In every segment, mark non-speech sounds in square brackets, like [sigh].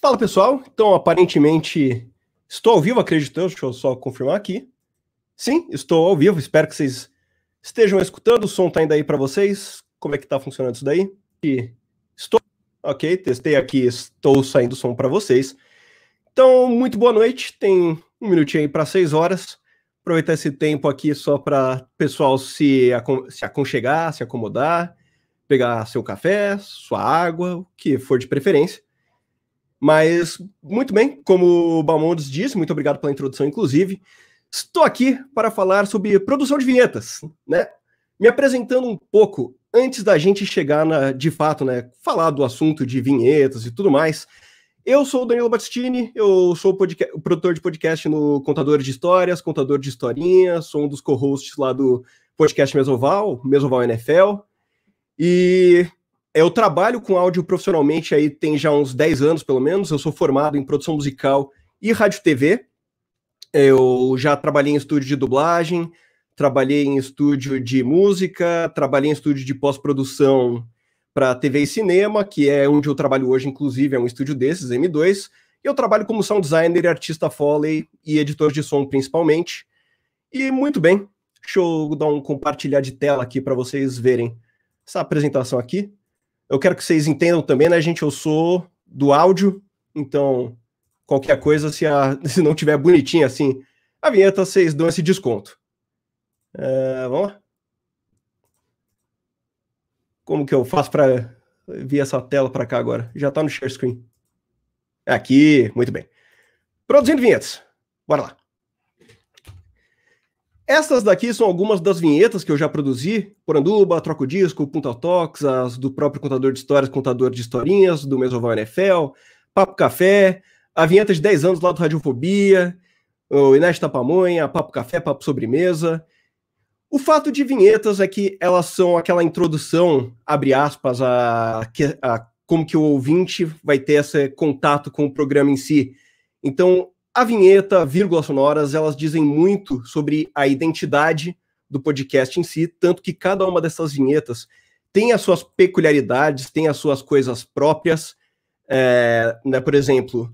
Fala pessoal, então aparentemente estou ao vivo, acreditando, deixa eu só confirmar aqui. Sim, estou ao vivo, espero que vocês estejam escutando, o som está indo aí para vocês, como é que está funcionando isso daí? E estou, ok, testei aqui, estou saindo o som para vocês. Então, muito boa noite, tem um minutinho aí para seis horas. Aproveitar esse tempo aqui só para o pessoal se, acon se aconchegar, se acomodar, pegar seu café, sua água, o que for de preferência. Mas, muito bem, como o Balmondes disse, muito obrigado pela introdução, inclusive. Estou aqui para falar sobre produção de vinhetas, né? Me apresentando um pouco antes da gente chegar na, de fato, né? Falar do assunto de vinhetas e tudo mais. Eu sou o Danilo Battistini, eu sou o produtor de podcast no Contador de Histórias, Contador de Historinhas, sou um dos co-hosts lá do podcast Mesoval, Mesoval NFL. E eu trabalho com áudio profissionalmente aí tem já uns 10 anos, pelo menos. Eu sou formado em produção musical e rádio TV. Eu já trabalhei em estúdio de dublagem, trabalhei em estúdio de música, trabalhei em estúdio de pós-produção para TV e cinema, que é onde eu trabalho hoje, inclusive, é um estúdio desses, M2. Eu trabalho como sound designer, artista Foley e editor de som, principalmente. E muito bem, deixa eu dar um compartilhar de tela aqui para vocês verem essa apresentação aqui. Eu quero que vocês entendam também, né, gente? Eu sou do áudio, então qualquer coisa, se, a, [laughs] se não tiver bonitinha assim, a vinheta, vocês dão esse desconto. É, vamos lá. Como que eu faço para vir essa tela para cá agora? Já está no share screen. É aqui, muito bem. Produzindo vinhetas. Bora lá. essas daqui são algumas das vinhetas que eu já produzi. Poranduba, Troco Disco, Punta Tox, as do próprio Contador de Histórias, Contador de Historinhas, do Mesoval NFL, Papo Café, a vinheta de 10 anos lá do Radiofobia, o Inés Tapamonha, Papo Café, Papo Sobremesa. O fato de vinhetas é que elas são aquela introdução, abre aspas, a, a como que o ouvinte vai ter esse contato com o programa em si. Então, a vinheta, vírgulas sonoras, elas dizem muito sobre a identidade do podcast em si, tanto que cada uma dessas vinhetas tem as suas peculiaridades, tem as suas coisas próprias. É, né, por exemplo,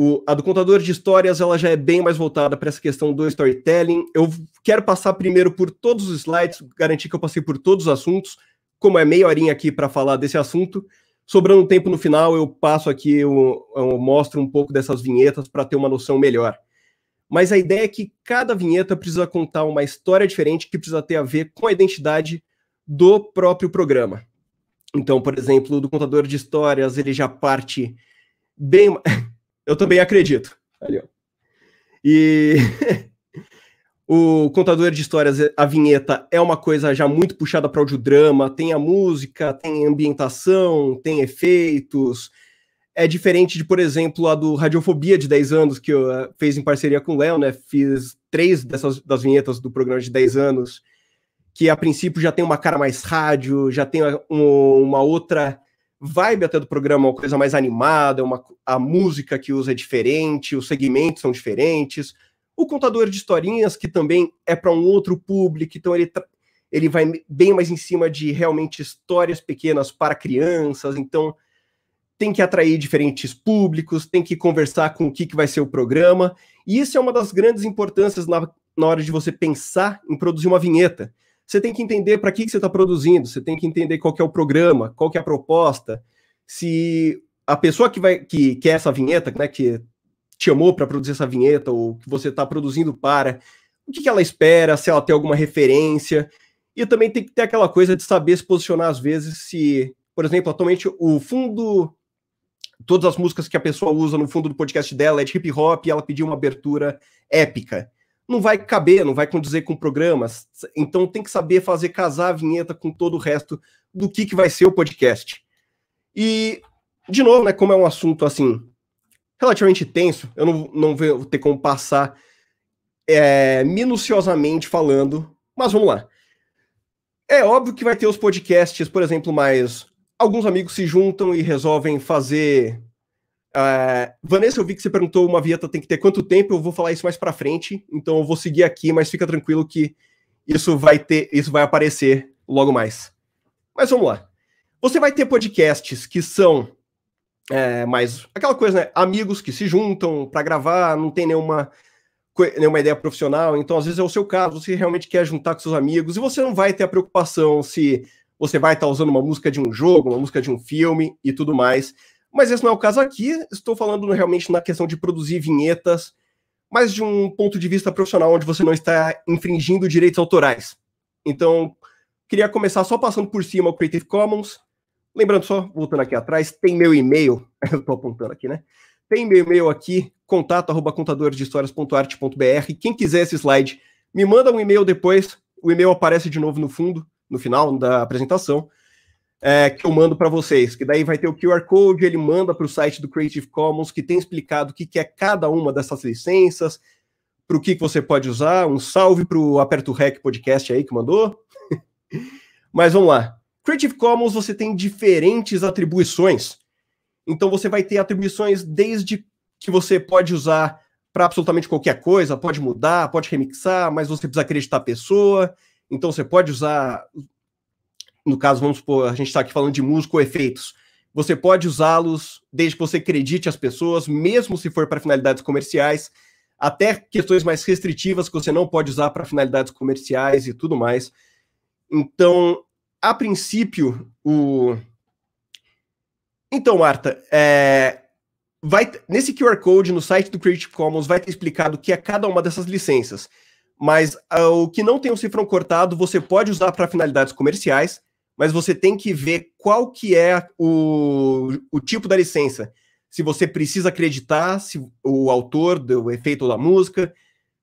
o, a do contador de histórias ela já é bem mais voltada para essa questão do storytelling. Eu quero passar primeiro por todos os slides, garantir que eu passei por todos os assuntos, como é meia horinha aqui para falar desse assunto. Sobrando tempo no final, eu passo aqui, eu, eu mostro um pouco dessas vinhetas para ter uma noção melhor. Mas a ideia é que cada vinheta precisa contar uma história diferente que precisa ter a ver com a identidade do próprio programa. Então, por exemplo, do contador de histórias, ele já parte bem. Eu também acredito. Ali, ó. E [laughs] o contador de histórias, a vinheta é uma coisa já muito puxada para audiodrama, tem a música, tem ambientação, tem efeitos. É diferente de, por exemplo, a do Radiofobia de 10 anos, que eu eh, fiz em parceria com o Léo, né? Fiz três dessas das vinhetas do programa de 10 anos, que a princípio já tem uma cara mais rádio, já tem uma, uma outra vibe até do programa, uma coisa mais animada, é uma, a música que usa é diferente, os segmentos são diferentes. O contador de historinhas, que também é para um outro público, então ele, tá, ele vai bem mais em cima de realmente histórias pequenas para crianças, então tem que atrair diferentes públicos, tem que conversar com o que, que vai ser o programa. E isso é uma das grandes importâncias na, na hora de você pensar em produzir uma vinheta você tem que entender para que, que você está produzindo, você tem que entender qual que é o programa, qual que é a proposta, se a pessoa que vai que quer é essa vinheta, né, que te chamou para produzir essa vinheta ou que você está produzindo para, o que, que ela espera, se ela tem alguma referência, e também tem que ter aquela coisa de saber se posicionar às vezes se, por exemplo, atualmente o fundo todas as músicas que a pessoa usa no fundo do podcast dela é de hip hop e ela pediu uma abertura épica não vai caber, não vai conduzir com programas. Então tem que saber fazer casar a vinheta com todo o resto do que, que vai ser o podcast. E, de novo, né, como é um assunto assim relativamente tenso, eu não, não vou ter como passar é, minuciosamente falando, mas vamos lá. É óbvio que vai ter os podcasts, por exemplo, mas alguns amigos se juntam e resolvem fazer ah, Vanessa, eu vi que você perguntou uma vieta tem que ter quanto tempo, eu vou falar isso mais para frente, então eu vou seguir aqui, mas fica tranquilo que isso vai ter, isso vai aparecer logo mais. Mas vamos lá. Você vai ter podcasts que são é, mais aquela coisa, né? Amigos que se juntam para gravar, não tem nenhuma, nenhuma ideia profissional, então às vezes é o seu caso, você realmente quer juntar com seus amigos e você não vai ter a preocupação se você vai estar tá usando uma música de um jogo, uma música de um filme e tudo mais. Mas esse não é o caso aqui, estou falando realmente na questão de produzir vinhetas, mas de um ponto de vista profissional onde você não está infringindo direitos autorais. Então, queria começar só passando por cima o Creative Commons. Lembrando só, voltando aqui atrás, tem meu e-mail, [laughs] eu estou apontando aqui, né? Tem meu e-mail aqui, contato arroba contadoresdehistorias.arte.br. Quem quiser esse slide, me manda um e-mail depois, o e-mail aparece de novo no fundo, no final da apresentação é, que eu mando para vocês, que daí vai ter o QR Code, ele manda para o site do Creative Commons, que tem explicado o que, que é cada uma dessas licenças, para o que, que você pode usar. Um salve para o Aperto Rec Podcast aí que mandou. [laughs] Mas vamos lá. Creative Commons você tem diferentes atribuições. Então você vai ter atribuições desde que você pode usar para absolutamente qualquer coisa, pode mudar, pode remixar, mas você precisa acreditar a pessoa. Então você pode usar no caso, vamos supor, a gente está aqui falando de música ou efeitos. Você pode usá-los desde que você acredite as pessoas, mesmo se for para finalidades comerciais, até questões mais restritivas que você não pode usar para finalidades comerciais e tudo mais. Então, a princípio, o. Então, Marta, é... vai... nesse QR Code no site do Creative Commons vai ter explicado o que é cada uma dessas licenças. Mas uh, o que não tem um cifrão cortado, você pode usar para finalidades comerciais, mas você tem que ver qual que é o, o tipo da licença. Se você precisa acreditar se o autor do efeito da música,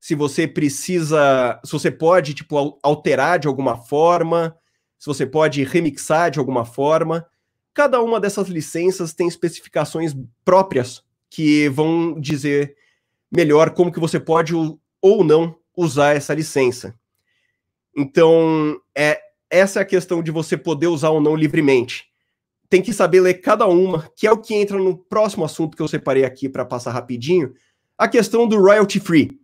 se você precisa, se você pode tipo alterar de alguma forma, se você pode remixar de alguma forma. Cada uma dessas licenças tem especificações próprias que vão dizer melhor como que você pode ou não usar essa licença. Então, é, essa é a questão de você poder usar ou não livremente. Tem que saber ler cada uma, que é o que entra no próximo assunto que eu separei aqui para passar rapidinho, a questão do royalty free.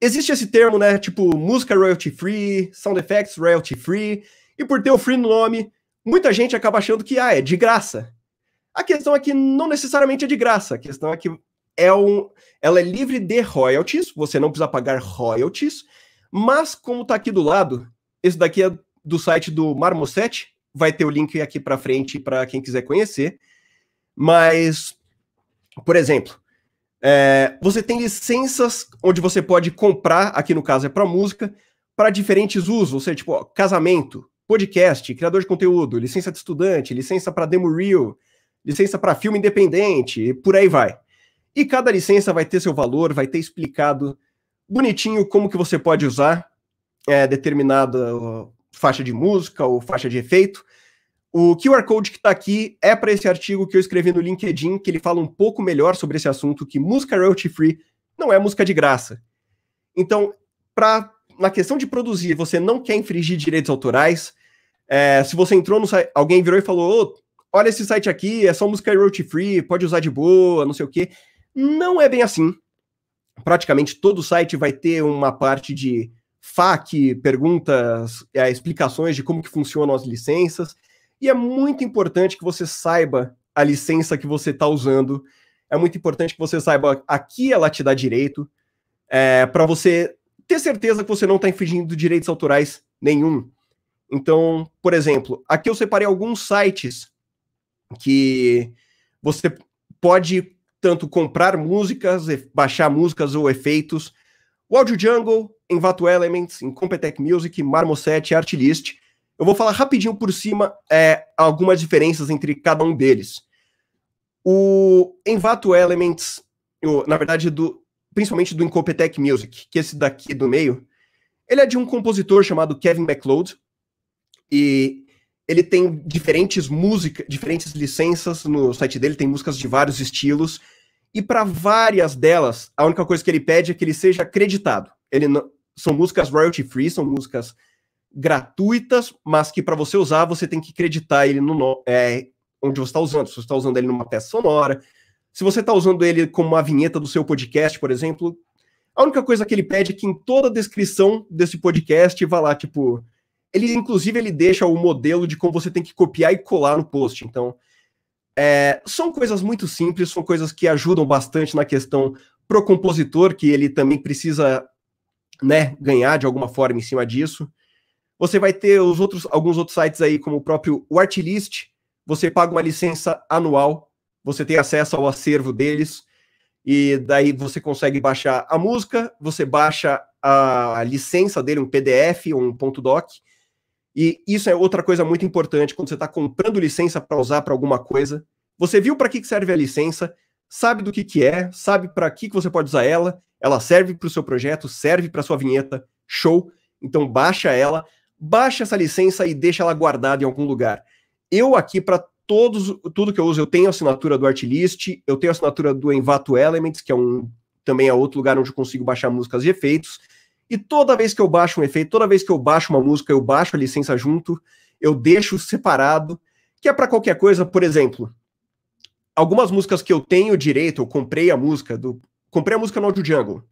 Existe esse termo, né, tipo música royalty free, sound effects royalty free, e por ter o free no nome, muita gente acaba achando que ah, é de graça. A questão é que não necessariamente é de graça, a questão é que é um, ela é livre de royalties, você não precisa pagar royalties, mas como está aqui do lado, esse daqui é do site do Marmoset, vai ter o link aqui para frente para quem quiser conhecer. Mas, por exemplo, é, você tem licenças onde você pode comprar, aqui no caso é para música, para diferentes usos, ou seja, tipo, ó, casamento, podcast, criador de conteúdo, licença de estudante, licença para demo reel, licença para filme independente, e por aí vai. E cada licença vai ter seu valor, vai ter explicado bonitinho como que você pode usar é, determinada uh, faixa de música ou faixa de efeito. O QR Code que está aqui é para esse artigo que eu escrevi no LinkedIn, que ele fala um pouco melhor sobre esse assunto, que música royalty free não é música de graça. Então, pra, na questão de produzir, você não quer infringir direitos autorais. É, se você entrou no site, alguém virou e falou: olha esse site aqui, é só música royalty free, pode usar de boa, não sei o quê. Não é bem assim. Praticamente todo site vai ter uma parte de FAQ, perguntas, é, explicações de como que funcionam as licenças. E é muito importante que você saiba a licença que você está usando. É muito importante que você saiba aqui ela te dá direito, é, para você ter certeza que você não está infringindo direitos autorais nenhum. Então, por exemplo, aqui eu separei alguns sites que você pode tanto comprar músicas, baixar músicas ou efeitos o Audio Jungle, Envato Elements, Incompetech Music, Marmoset, Artlist. Eu vou falar rapidinho por cima é, algumas diferenças entre cada um deles. O Envato Elements, na verdade, do, principalmente do Incompetech Music, que é esse daqui do meio, ele é de um compositor chamado Kevin MacLeod e ele tem diferentes músicas, diferentes licenças no site dele, tem músicas de vários estilos e para várias delas, a única coisa que ele pede é que ele seja acreditado. Ele não... são músicas royalty free, são músicas gratuitas, mas que para você usar você tem que acreditar ele no é, onde você está usando. Se você está usando ele numa peça sonora, se você está usando ele como uma vinheta do seu podcast, por exemplo, a única coisa que ele pede é que em toda a descrição desse podcast vá lá tipo, ele inclusive ele deixa o modelo de como você tem que copiar e colar no post. Então é, são coisas muito simples, são coisas que ajudam bastante na questão pro compositor, que ele também precisa né, ganhar de alguma forma em cima disso. Você vai ter os outros, alguns outros sites aí, como o próprio Artlist, você paga uma licença anual, você tem acesso ao acervo deles, e daí você consegue baixar a música, você baixa a licença dele, um PDF ou um ponto .doc, e isso é outra coisa muito importante quando você está comprando licença para usar para alguma coisa. Você viu para que, serve a licença, sabe do que, que é, sabe para que, que você pode usar ela, ela serve para o seu projeto, serve para sua vinheta, show. Então baixa ela, baixa essa licença e deixa ela guardada em algum lugar. Eu aqui, para todos, tudo que eu uso, eu tenho a assinatura do Artlist, eu tenho a assinatura do Envato Elements, que é um também é outro lugar onde eu consigo baixar músicas e efeitos. E toda vez que eu baixo um efeito, toda vez que eu baixo uma música, eu baixo a licença junto, eu deixo separado, que é para qualquer coisa, por exemplo, algumas músicas que eu tenho direito, eu comprei a música do comprei a música no Audio Jungle.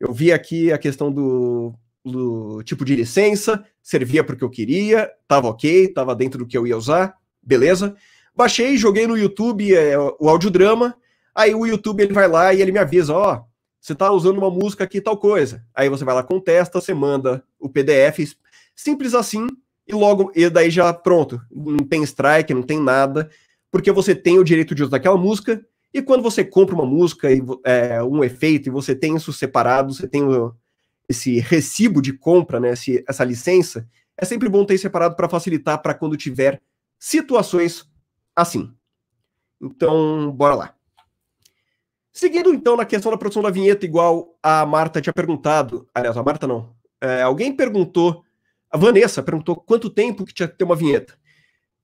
Eu vi aqui a questão do, do tipo de licença, servia para o que eu queria, tava OK, tava dentro do que eu ia usar, beleza? Baixei, joguei no YouTube é, o audiodrama, aí o YouTube ele vai lá e ele me avisa, ó, oh, você está usando uma música aqui tal coisa. Aí você vai lá, contesta, você manda o PDF, simples assim, e logo, e daí já pronto. Não tem strike, não tem nada, porque você tem o direito de uso daquela música, e quando você compra uma música, e, é, um efeito, e você tem isso separado, você tem esse recibo de compra, né, esse, essa licença, é sempre bom ter separado para facilitar para quando tiver situações assim. Então, bora lá. Seguindo então na questão da produção da vinheta, igual a Marta tinha perguntado, aliás, a Marta não, é, alguém perguntou, a Vanessa perguntou quanto tempo que tinha que ter uma vinheta.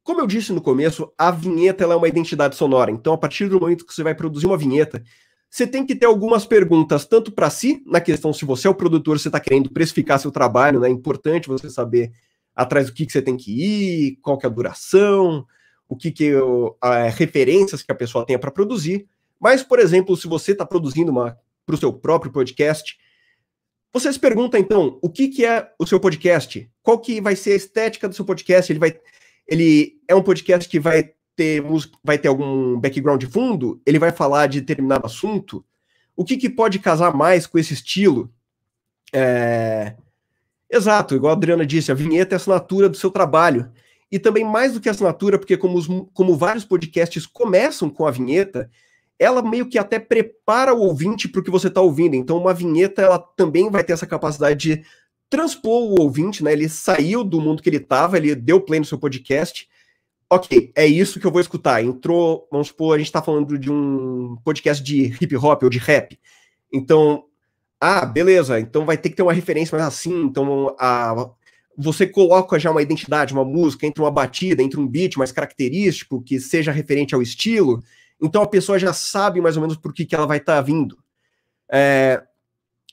Como eu disse no começo, a vinheta é uma identidade sonora, então a partir do momento que você vai produzir uma vinheta, você tem que ter algumas perguntas, tanto para si, na questão se você é o produtor, você está querendo precificar seu trabalho, né? é importante você saber atrás do que, que você tem que ir, qual que é a duração, o que, que a, é, referências que a pessoa tenha para produzir, mas, por exemplo, se você está produzindo para o seu próprio podcast, você se pergunta, então, o que, que é o seu podcast? Qual que vai ser a estética do seu podcast? Ele vai. Ele é um podcast que vai ter música, vai ter algum background de fundo? Ele vai falar de determinado assunto? O que, que pode casar mais com esse estilo? É... Exato, igual a Adriana disse, a vinheta é a assinatura do seu trabalho. E também mais do que assinatura, porque como, os, como vários podcasts começam com a vinheta, ela meio que até prepara o ouvinte para o que você está ouvindo. Então, uma vinheta ela também vai ter essa capacidade de transpor o ouvinte, né? Ele saiu do mundo que ele estava, ele deu play no seu podcast. Ok, é isso que eu vou escutar. Entrou, vamos supor, a gente está falando de um podcast de hip hop ou de rap. Então, ah, beleza, então vai ter que ter uma referência mais assim. Então, a, você coloca já uma identidade, uma música, entre uma batida, entre um beat mais característico, que seja referente ao estilo. Então a pessoa já sabe mais ou menos por que, que ela vai estar tá vindo. É,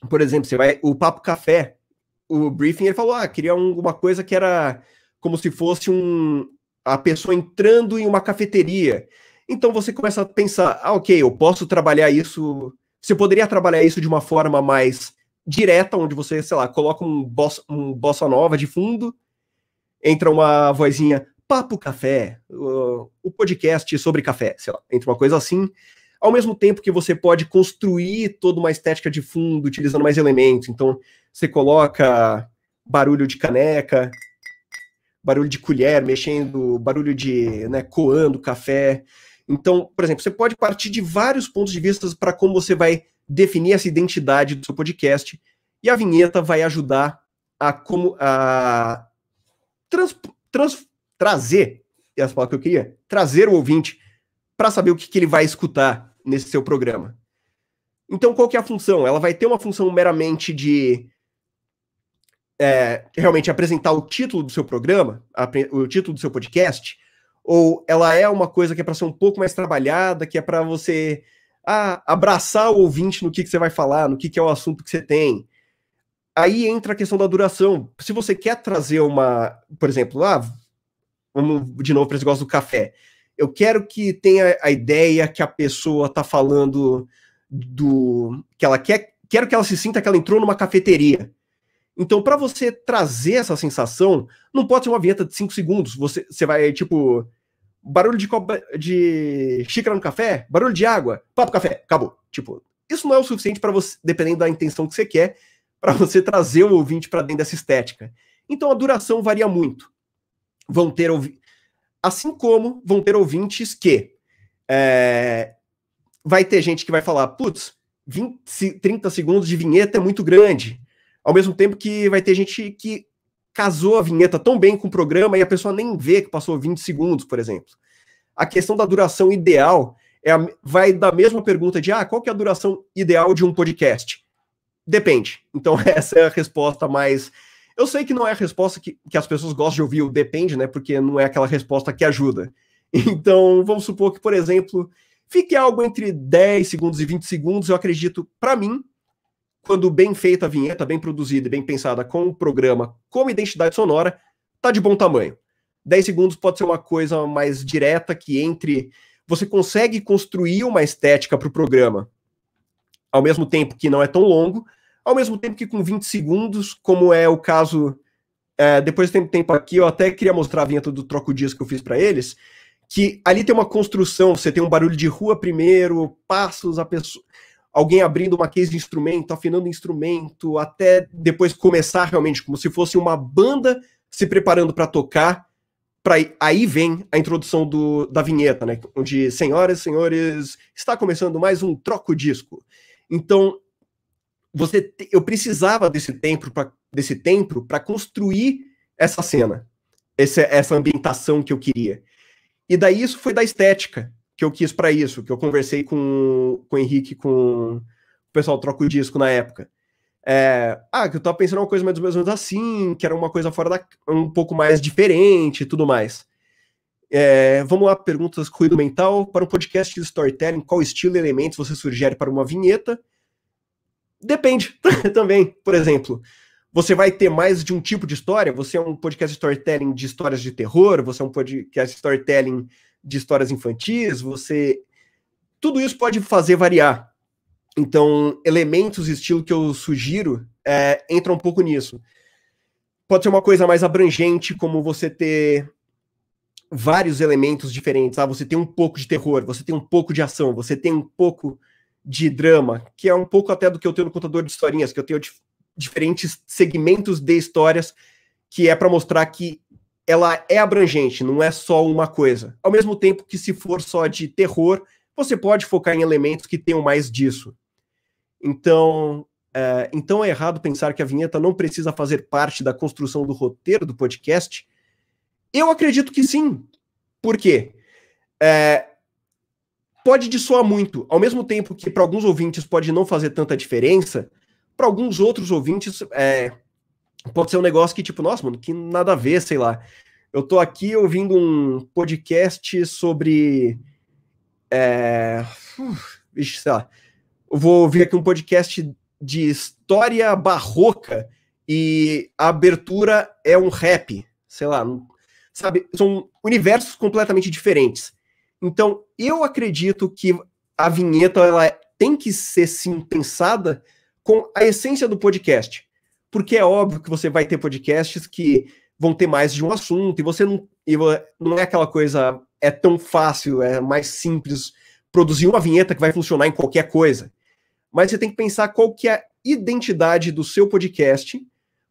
por exemplo, você vai o papo café, o briefing ele falou, ah, queria alguma coisa que era como se fosse um a pessoa entrando em uma cafeteria. Então você começa a pensar, ah, ok, eu posso trabalhar isso. Você poderia trabalhar isso de uma forma mais direta, onde você, sei lá, coloca um bossa, um bossa nova de fundo, entra uma vozinha, Papo Café, uh, o podcast sobre café, sei lá, entre uma coisa assim. Ao mesmo tempo que você pode construir toda uma estética de fundo utilizando mais elementos. Então, você coloca barulho de caneca, barulho de colher mexendo, barulho de né, coando café. Então, por exemplo, você pode partir de vários pontos de vista para como você vai definir essa identidade do seu podcast. E a vinheta vai ajudar a como a trans, trans, trazer, e as palavras que eu queria, trazer o ouvinte para saber o que, que ele vai escutar nesse seu programa. Então, qual que é a função? Ela vai ter uma função meramente de é, realmente apresentar o título do seu programa, a, o título do seu podcast, ou ela é uma coisa que é para ser um pouco mais trabalhada, que é para você ah, abraçar o ouvinte no que, que você vai falar, no que, que é o assunto que você tem. Aí entra a questão da duração. Se você quer trazer uma, por exemplo, ah, vamos de novo para esse negócio do café. Eu quero que tenha a ideia que a pessoa está falando do que ela quer, quero que ela se sinta que ela entrou numa cafeteria. Então, para você trazer essa sensação, não pode ser uma vinheta de 5 segundos. Você, você vai, tipo, barulho de, copa, de xícara no café, barulho de água, papo café, acabou. Tipo, isso não é o suficiente para você, dependendo da intenção que você quer, para você trazer o ouvinte para dentro dessa estética. Então, a duração varia muito vão ter ouvintes. Assim como vão ter ouvintes que é, vai ter gente que vai falar, putz, 20, 30 segundos de vinheta é muito grande. Ao mesmo tempo que vai ter gente que casou a vinheta tão bem com o programa e a pessoa nem vê que passou 20 segundos, por exemplo. A questão da duração ideal é a, vai da mesma pergunta de ah, qual que é a duração ideal de um podcast? Depende. Então, [laughs] essa é a resposta mais eu sei que não é a resposta que, que as pessoas gostam de ouvir, o depende, né? Porque não é aquela resposta que ajuda. [laughs] Então, vamos supor que, por exemplo, fique algo entre 10 segundos e 20 segundos. Eu acredito, para mim, quando bem feita a vinheta, bem produzida e bem pensada com o programa, como identidade sonora, tá de bom tamanho. 10 segundos pode ser uma coisa mais direta que entre. Você consegue construir uma estética para o programa, ao mesmo tempo que não é tão longo, ao mesmo tempo que com 20 segundos, como é o caso. É, depois tem tempo aqui, eu até queria mostrar a vinheta do Troco Dias que eu fiz para eles, que ali tem uma construção, você tem um barulho de rua primeiro, passos, a pessoa, alguém abrindo uma case de instrumento, afinando instrumento, até depois começar realmente como se fosse uma banda se preparando para tocar. Pra, aí vem a introdução do, da vinheta, né? Onde, senhoras e senhores, está começando mais um Troco Disco. Então, você te, eu precisava desse tempo para desse tempo para construir essa cena, essa, essa ambientação que eu queria. E daí isso foi da estética que eu quis para isso, que eu conversei com, com o Henrique, com o pessoal trocou Troco Disco na época. É, ah, que eu tava pensando uma coisa mais ou menos assim, que era uma coisa fora da. um pouco mais diferente e tudo mais. É, vamos lá, perguntas ruído mental. Para um podcast de storytelling, qual estilo e elementos você sugere para uma vinheta? Depende [laughs] também. Por exemplo, você vai ter mais de um tipo de história? Você é um podcast storytelling de histórias de terror? Você é um podcast storytelling de histórias infantis? Você. Tudo isso pode fazer variar. Então, elementos e estilo que eu sugiro é, entra um pouco nisso. Pode ser uma coisa mais abrangente, como você ter vários elementos diferentes. Ah, você tem um pouco de terror, você tem um pouco de ação, você tem um pouco de drama, que é um pouco até do que eu tenho no contador de historinhas, que eu tenho diferentes segmentos de histórias, que é para mostrar que ela é abrangente, não é só uma coisa. Ao mesmo tempo que se for só de terror, você pode focar em elementos que tenham mais disso. Então, é, então é errado pensar que a vinheta não precisa fazer parte da construção do roteiro do podcast? Eu acredito que sim. Por quê? É, pode dissuar muito. Ao mesmo tempo que para alguns ouvintes pode não fazer tanta diferença, para alguns outros ouvintes é, pode ser um negócio que, tipo, nossa, mano, que nada a ver, sei lá. Eu tô aqui ouvindo um podcast sobre. É, uf, sei lá. Eu vou ouvir aqui um podcast de história barroca e a abertura é um rap, sei lá. Sabe, são universos completamente diferentes. Então, eu acredito que a vinheta ela tem que ser sim pensada com a essência do podcast. Porque é óbvio que você vai ter podcasts que vão ter mais de um assunto e você não, e não é aquela coisa é tão fácil, é mais simples produzir uma vinheta que vai funcionar em qualquer coisa. Mas você tem que pensar qual que é a identidade do seu podcast,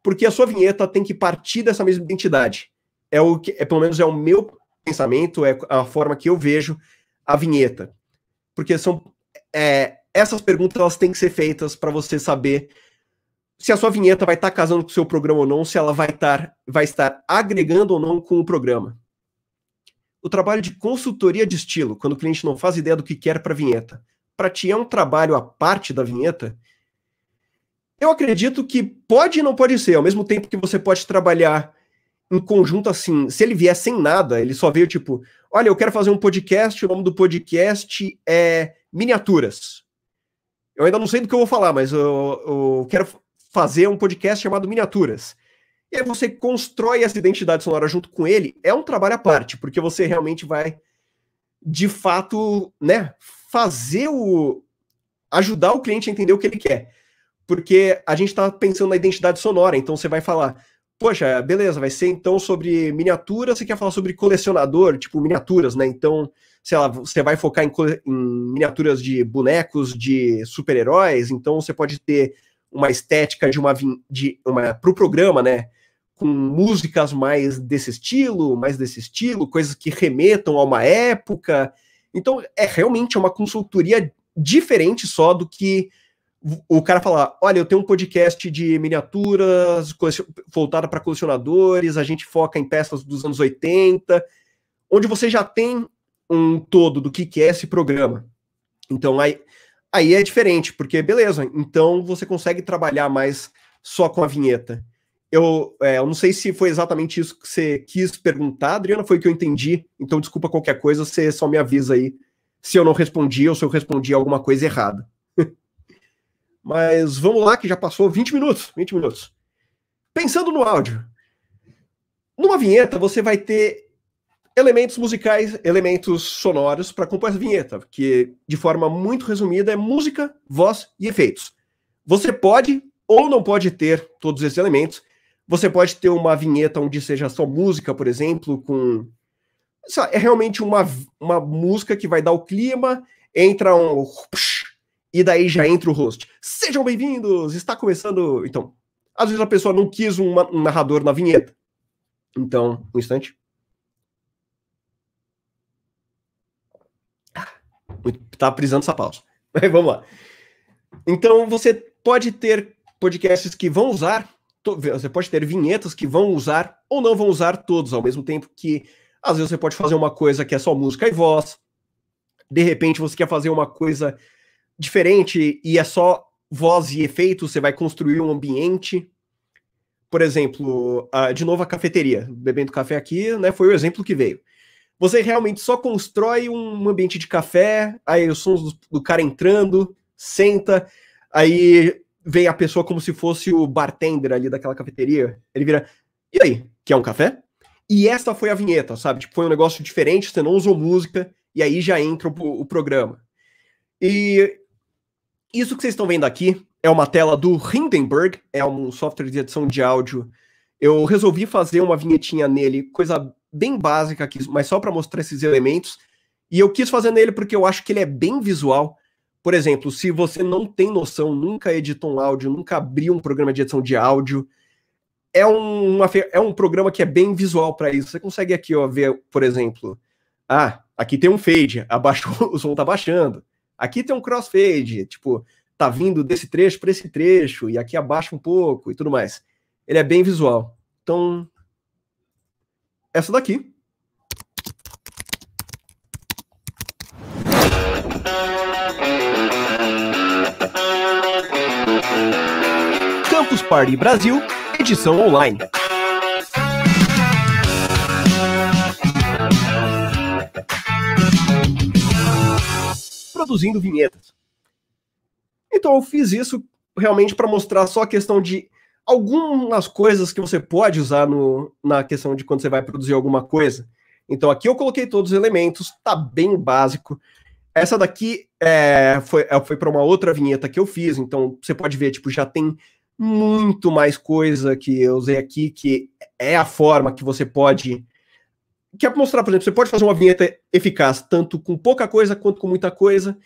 porque a sua vinheta tem que partir dessa mesma identidade. É o que, é, pelo menos é o meu pensamento, é a forma que eu vejo a vinheta. Porque são é, essas perguntas elas têm que ser feitas para você saber se a sua vinheta vai estar tá casando com o seu programa ou não, se ela vai estar, vai estar agregando ou não com o programa. O trabalho de consultoria de estilo, quando o cliente não faz ideia do que quer para a vinheta, para ti é um trabalho à parte da vinheta? Eu acredito que pode e não pode ser. Ao mesmo tempo que você pode trabalhar um conjunto assim. Se ele vier sem nada, ele só veio tipo: olha, eu quero fazer um podcast, o nome do podcast é Miniaturas. Eu ainda não sei do que eu vou falar, mas eu, eu quero fazer um podcast chamado Miniaturas. E aí você constrói essa identidade sonora junto com ele. É um trabalho à parte, porque você realmente vai, de fato, né, fazer o. ajudar o cliente a entender o que ele quer. Porque a gente está pensando na identidade sonora, então você vai falar poxa, beleza, vai ser então sobre miniaturas. você quer falar sobre colecionador, tipo miniaturas, né? Então, sei lá, você vai focar em, em miniaturas de bonecos, de super-heróis, então você pode ter uma estética de uma de uma pro programa, né? Com músicas mais desse estilo, mais desse estilo, coisas que remetam a uma época. Então, é realmente uma consultoria diferente só do que o cara falar, olha, eu tenho um podcast de miniaturas voltada para colecionadores, a gente foca em peças dos anos 80, onde você já tem um todo do que, que é esse programa. Então aí, aí é diferente, porque beleza, então você consegue trabalhar mais só com a vinheta. Eu, é, eu não sei se foi exatamente isso que você quis perguntar, Adriana, foi o que eu entendi, então desculpa qualquer coisa, você só me avisa aí se eu não respondi ou se eu respondi alguma coisa errada. Mas vamos lá, que já passou 20 minutos. 20 minutos. Pensando no áudio. Numa vinheta, você vai ter elementos musicais, elementos sonoros para compor essa vinheta, que de forma muito resumida é música, voz e efeitos. Você pode ou não pode ter todos esses elementos. Você pode ter uma vinheta onde seja só música, por exemplo, com é realmente uma, uma música que vai dar o clima, entra um e daí já entra o host. Sejam bem-vindos! Está começando. Então, às vezes a pessoa não quis um, narrador na vinheta. Então, um instante. Tá precisando essa pausa. Mas [laughs] vamos lá. Então, você pode ter podcasts que vão usar, você pode ter vinhetas que vão usar ou não vão usar todos ao mesmo tempo que às vezes você pode fazer uma coisa que é só música e voz. De repente você quer fazer uma coisa diferente e é só voz e efeito, você vai construir um ambiente. Por exemplo, de novo a cafeteria, bebendo café aqui, né? Foi o exemplo que veio. Você realmente só constrói um ambiente de café, aí os sons do, do cara entrando, senta, aí vem a pessoa como se fosse o bartender ali daquela cafeteria. Ele vira, e aí, quer um café? E esta foi a vinheta, sabe? Tipo, foi um negócio diferente, você não usou música, e aí já entra o, o programa. E isso que vocês estão vendo aqui é uma tela do Hindenburg, é um software de edição de áudio. Eu resolvi fazer uma vinhetinha nele, coisa bem básica aqui, mas só para mostrar esses elementos. E eu quis fazer nele porque eu acho que ele é bem visual. Por exemplo, se você não tem noção, nunca editou um áudio, nunca abriu um programa de edição de áudio, é, um, é um programa que é bem visual para isso. Você consegue aqui ó, ver, por exemplo, ah, aqui tem um fade, [laughs] abaixou, o som está baixando. Aqui tem um crossfade, tipo, tá vindo desse trecho para esse trecho, e aqui abaixa um pouco e tudo mais. Ele é bem visual. Então, essa é daqui. Campus Party Brasil, edição online. produzindo vinhetas. Então eu fiz isso realmente para mostrar só a questão de algumas coisas que você pode usar no, na questão de quando você vai produzir alguma coisa. Então aqui eu coloquei todos os elementos, tá bem básico. Essa daqui é, foi, é, foi para uma outra vinheta que eu fiz, então você pode ver, tipo, já tem muito mais coisa que eu usei aqui, que é a forma que você pode que é mostrar, por exemplo, você pode fazer uma vinheta eficaz tanto com pouca coisa quanto com muita coisa,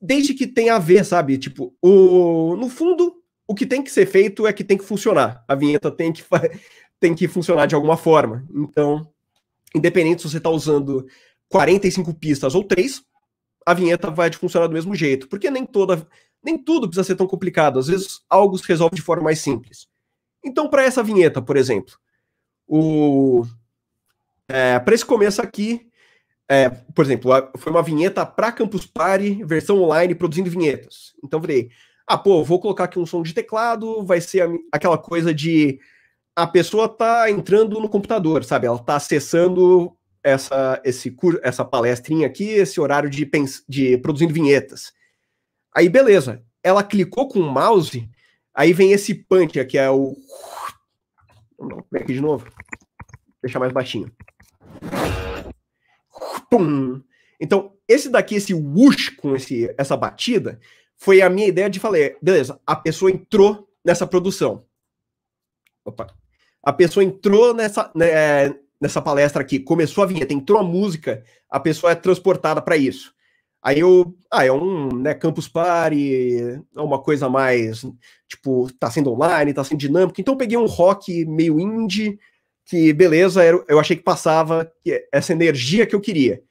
desde que tenha a ver, sabe? Tipo, o, no fundo, o que tem que ser feito é que tem que funcionar. A vinheta tem que, [laughs] tem que funcionar de alguma forma. Então, independente se você está usando 45 pistas ou 3, a vinheta vai funcionar do mesmo jeito, porque nem toda nem tudo precisa ser tão complicado, às vezes algo se resolve de forma mais simples. Então, para essa vinheta, por exemplo, o é, para esse começo aqui, é, por exemplo, foi uma vinheta para Campus Party, versão online, produzindo vinhetas. Então falei, ah, pô, vou colocar aqui um som de teclado, vai ser aquela coisa de a pessoa tá entrando no computador, sabe? Ela tá acessando essa esse cur, essa palestrinha aqui, esse horário de, de produzindo vinhetas. Aí beleza, ela clicou com o mouse, aí vem esse punch, que é o Não, vem aqui de novo. Vou deixar mais baixinho. Pum. Então, esse daqui, esse whoosh com esse, essa batida, foi a minha ideia de falar, beleza, a pessoa entrou nessa produção. Opa. A pessoa entrou nessa, né, nessa palestra aqui, começou a vinheta, entrou a música, a pessoa é transportada para isso. Aí eu, ah, é um né, campus party, é uma coisa mais, tipo, tá sendo online, tá sendo dinâmica. Então eu peguei um rock meio indie, que beleza, eu achei que passava essa energia que eu queria.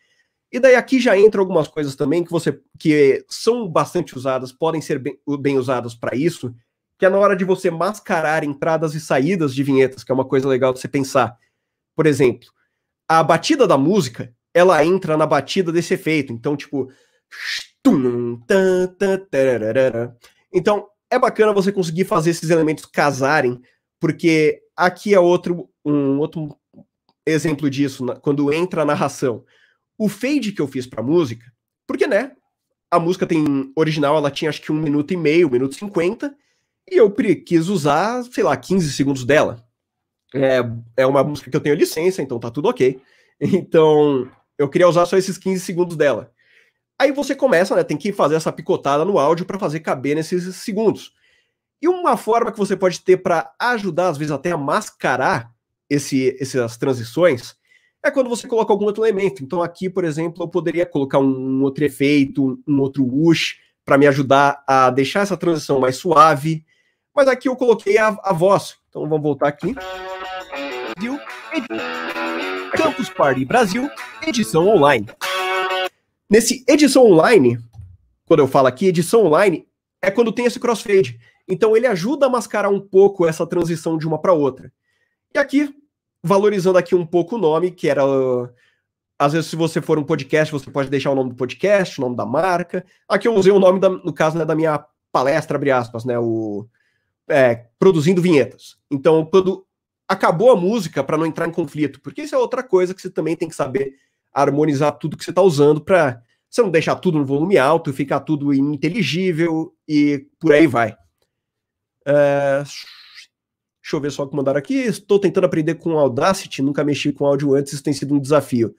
E daí aqui já entra algumas coisas também que você que são bastante usadas, podem ser bem, bem usadas para isso, que é na hora de você mascarar entradas e saídas de vinhetas, que é uma coisa legal de você pensar. Por exemplo, a batida da música, ela entra na batida desse efeito. Então, tipo, então, é bacana você conseguir fazer esses elementos casarem, porque aqui é outro, um outro exemplo disso, quando entra a narração. O fade que eu fiz para música, porque, né, a música tem, original, ela tinha acho que um minuto e meio, um minuto e cinquenta, e eu quis usar, sei lá, 15 segundos dela. É, é uma música que eu tenho licença, então tá tudo ok. [laughs] Então, eu queria usar só esses 15 segundos dela. Aí você começa, né? Tem que fazer essa picotada no áudio para fazer caber nesses segundos. E uma forma que você pode ter para ajudar, às vezes até a mascarar esse, essas transições, é quando você coloca algum outro elemento. Então, aqui, por exemplo, eu poderia colocar um outro efeito, um outro whoosh, para me ajudar a deixar essa transição mais suave. Mas aqui eu coloquei a, a voz. Então, vamos voltar aqui. Campus Party Brasil, edição online. Nesse edição online, quando eu falo aqui, edição online, é quando tem esse crossfade. Então ele ajuda a mascarar um pouco essa transição de uma para outra. E aqui, valorizando aqui um pouco o nome, que era às vezes se você for um podcast, você pode deixar o nome do podcast, o nome da marca. Aqui eu usei o nome da, no caso né, da minha palestra, abre aspas, né, o é, produzindo vinhetas. Então quando acabou a música para não entrar em conflito, porque isso é outra coisa que você também tem que saber harmonizar tudo que você está usando para você não deixar tudo no volume alto, e ficar tudo ininteligível e por aí vai. É, deixa eu ver só o que mandaram aqui. Estou tentando aprender com Audacity, nunca mexi com áudio antes, isso tem sido um desafio.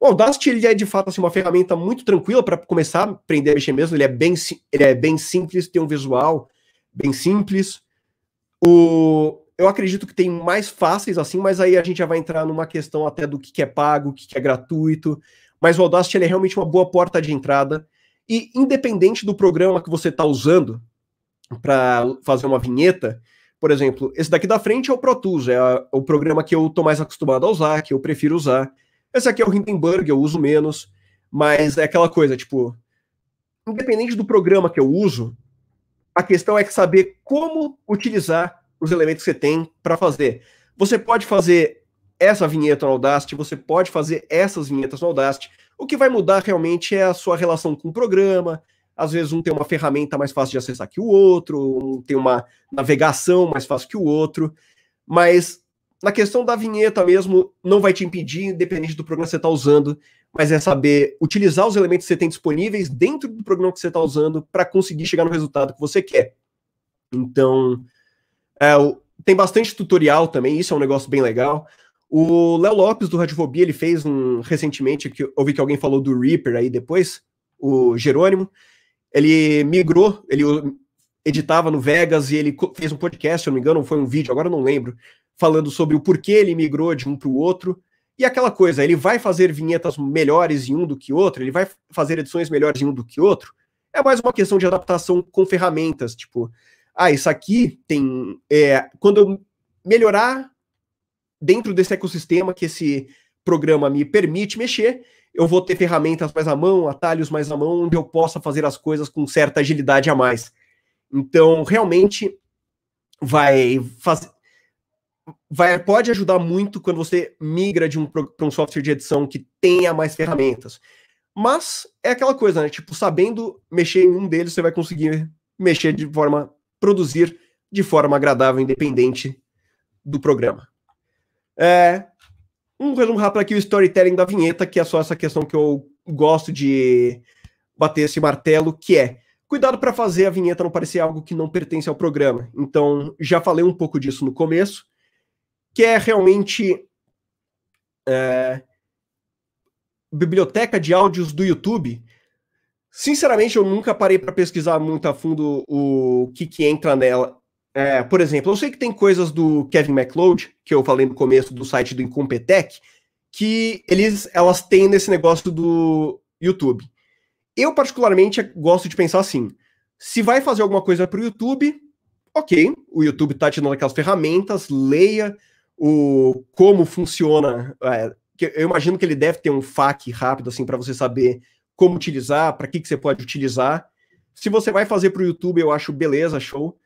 O Audacity ele é de fato assim, uma ferramenta muito tranquila para começar a aprender a mexer mesmo. Ele é, bem, ele é bem simples, tem um visual bem simples. O, eu acredito que tem mais fáceis assim, mas aí a gente já vai entrar numa questão até do que, que é pago, o que, que é gratuito. Mas o Audacity é realmente uma boa porta de entrada. E independente do programa que você está usando, para fazer uma vinheta, por exemplo, esse daqui da frente é o Pro Tools, é a, o programa que eu estou mais acostumado a usar, que eu prefiro usar. Esse aqui é o Hindenburg, eu uso menos, mas é aquela coisa, tipo, independente do programa que eu uso, a questão é que saber como utilizar os elementos que você tem para fazer. Você pode fazer essa vinheta no Audacity, você pode fazer essas vinhetas no Audacity. O que vai mudar realmente é a sua relação com o programa, às vezes um tem uma ferramenta mais fácil de acessar que o outro, um tem uma navegação mais fácil que o outro, mas na questão da vinheta mesmo, não vai te impedir, independente do programa que você está usando, mas é saber utilizar os elementos que você tem disponíveis dentro do programa que você está usando para conseguir chegar no resultado que você quer. Então, é, tem bastante tutorial também, isso é um negócio bem legal. O Léo Lopes do Radiofobia, ele fez um recentemente, que eu que alguém falou do Reaper aí depois, o Jerônimo ele migrou, ele editava no Vegas e ele fez um podcast, se eu não me engano, foi um vídeo, agora eu não lembro, falando sobre o porquê ele migrou de um para o outro. E aquela coisa, ele vai fazer vinhetas melhores em um do que outro, ele vai fazer edições melhores em um do que outro. É mais uma questão de adaptação com ferramentas, tipo, ah, isso aqui tem. É, quando eu melhorar dentro desse ecossistema que esse programa me permite mexer, eu vou ter ferramentas mais à mão, atalhos mais à mão, onde eu possa fazer as coisas com certa agilidade a mais. Então, realmente vai fazer vai pode ajudar muito quando você migra de um para um software de edição que tenha mais ferramentas. Mas é aquela coisa, né? Tipo, sabendo mexer em um deles, você vai conseguir mexer de forma produzir de forma agradável, independente do programa. É, um resumo rápido aqui, o storytelling da vinheta, que é só essa questão que eu gosto de bater esse martelo, que é cuidado para fazer a vinheta não parecer algo que não pertence ao programa. Então, já falei um pouco disso no começo, que é realmente é, biblioteca de áudios do YouTube. Sinceramente, eu nunca parei para pesquisar muito a fundo o que, que entra nela. É, por exemplo, eu sei que tem coisas do Kevin MacLeod, que eu falei no começo do site do Incompetech, que eles, elas têm nesse negócio do YouTube. Eu, particularmente, gosto de pensar assim: se vai fazer alguma coisa para o YouTube, ok, o YouTube está te dando aquelas ferramentas, leia o como funciona. É, eu imagino que ele deve ter um FAQ rápido, assim, para você saber como utilizar, para que, que você pode utilizar. Se você vai fazer para o YouTube, eu acho beleza, show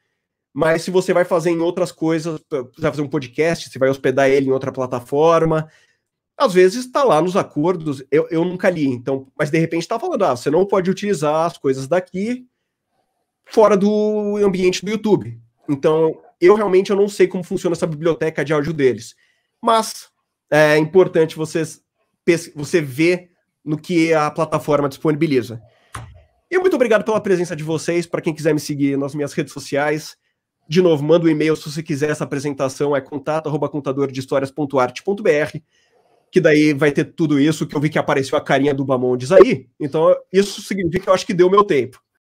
mas se você vai fazer em outras coisas, você vai fazer um podcast, você vai hospedar ele em outra plataforma, às vezes está lá nos acordos, eu, eu nunca li, então, mas de repente está falando, ah, você não pode utilizar as coisas daqui fora do ambiente do YouTube. Então, eu realmente eu não sei como funciona essa biblioteca de áudio deles. Mas é importante vocês, você ver no que a plataforma disponibiliza. E muito obrigado pela presença de vocês, para quem quiser me seguir nas minhas redes sociais, de novo, manda um e-mail se você quiser essa apresentação, é contato arroba que daí vai ter tudo isso, que eu vi que apareceu a carinha do Bamondes aí. Então, isso significa que eu acho que deu meu tempo.